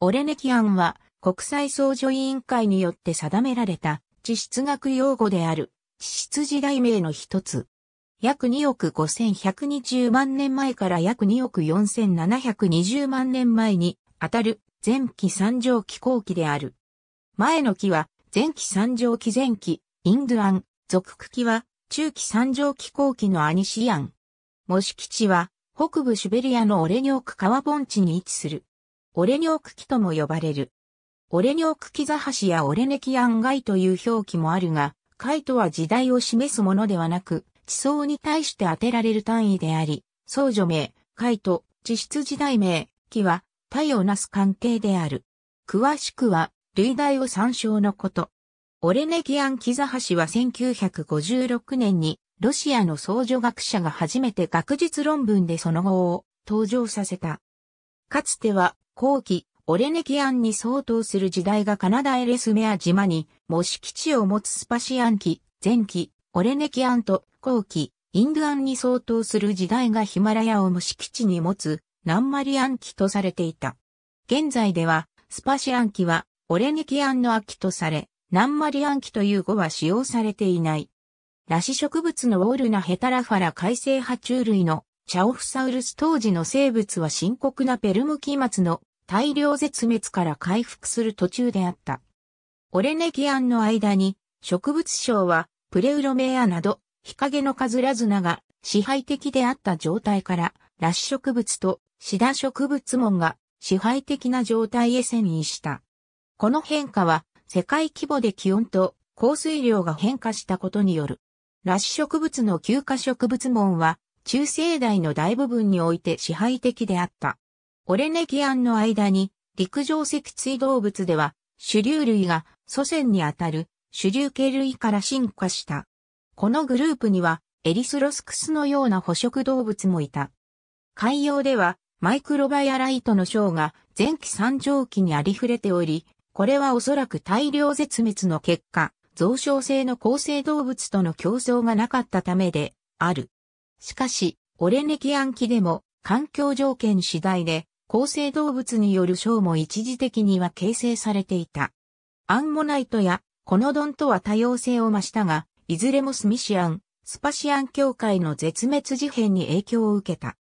オレネキアンは国際総助委員会によって定められた地質学用語である地質時代名の一つ。約2億5120万年前から約2億4720万年前にあたる前期三畳紀後期である。前の期は前期三畳紀前期、インドアン、属区期は中期三畳紀後期のアニシアン。模式地は北部シュベリアのオレニョーク川盆地に位置する。オレニョークキとも呼ばれる。オレニョークキザハシやオレネキアンガイという表記もあるが、カイとは時代を示すものではなく、地層に対して当てられる単位であり、僧女名、カイと地質時代名、キは、体をなす関係である。詳しくは、類題を参照のこと。オレネキアン・キザハシは1956年にロシアの創女学者が初めて学術論文でその後を登場させた。かつては後期、オレネキアンに相当する時代がカナダエレスメア島に、模試基地を持つスパシアン期、前期、オレネキアンと後期、インドアンに相当する時代がヒマラヤを模試基地に持つ、ナンマリアン期とされていた。現在では、スパシアン期は、オレネキアンの秋とされ、ナンマリアン期という語は使用されていない。ラシ植物のオールナヘタラファラ海生爬虫類のチャオフサウルス当時の生物は深刻なペルム期末の大量絶滅から回復する途中であった。オレネギアンの間に、植物症は、プレウロメアなど、日陰のカズラズナが支配的であった状態から、ラッ植物とシダ植物門が支配的な状態へ遷移した。この変化は、世界規模で気温と降水量が変化したことによる。ラッ植物の休暇植物門は、中生代の大部分において支配的であった。オレネキアンの間に、陸上脊椎動物では、主流類が祖先にあたる主流系類から進化した。このグループには、エリスロスクスのような捕食動物もいた。海洋では、マイクロバイアライトの章が前期三上期にありふれており、これはおそらく大量絶滅の結果、増殖性の構成動物との競争がなかったためである。しかし、オレネキアン期でも環境条件次第で構成動物による章も一時的には形成されていた。アンモナイトやコノドンとは多様性を増したが、いずれもスミシアン、スパシアン教会の絶滅事変に影響を受けた。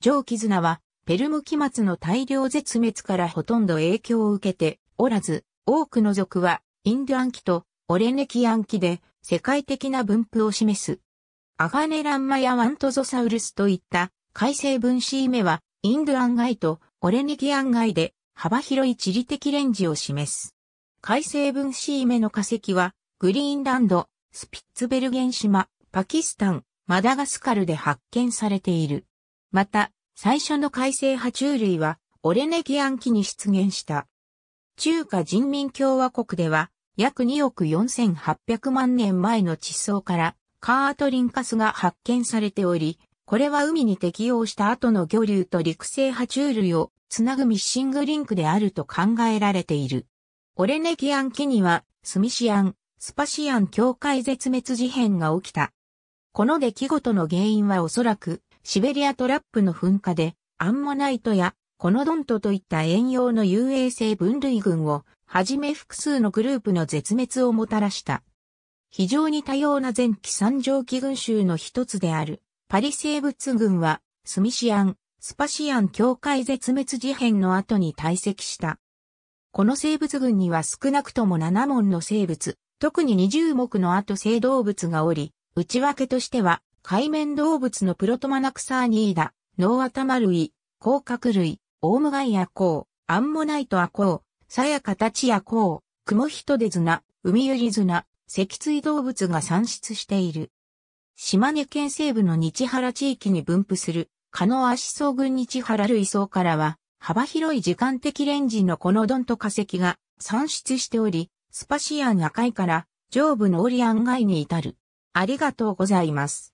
ジョーキズナは、ペルム期末の大量絶滅からほとんど影響を受けておらず、多くの族は、インドンキとオレネキアンキで世界的な分布を示す。アガネランマやワントゾサウルスといった海生分子メはインドアン外とオレニキン外で幅広い地理的レンジを示す。海西分子イメの化石は、グリーンランド、スピッツベルゲン島、パキスタン、マダガスカルで発見されている。また、最初の海西爬虫類は、オレネギアン期に出現した。中華人民共和国では、約2億4800万年前の地層から、カートリンカスが発見されており、これは海に適応した後の魚流と陸生爬虫類をつなぐミッシングリンクであると考えられている。オレネキアン期にはスミシアン、スパシアン境界絶滅事変が起きた。この出来事の原因はおそらくシベリアトラップの噴火でアンモナイトやコノドントといった遠洋の遊泳性分類群をはじめ複数のグループの絶滅をもたらした。非常に多様な前期三条期群衆の一つである。パリ生物群は、スミシアン、スパシアン境界絶滅事変の後に堆積した。この生物群には少なくとも7門の生物、特に20目の後生動物がおり、内訳としては、海面動物のプロトマナクサーニーダ、ノーアタマ類、甲殻類、オウムガイアコウ、アンモナイトアコウ、サヤカタチアコウ、クモヒトデズナ、ウミユリズナ、脊椎動物が産出している。島根県西部の日原地域に分布する、加納足草群日原類草からは、幅広い時間的レンジのこのドンと化石が産出しており、スパシアン赤いから上部のオリアン外に至る。ありがとうございます。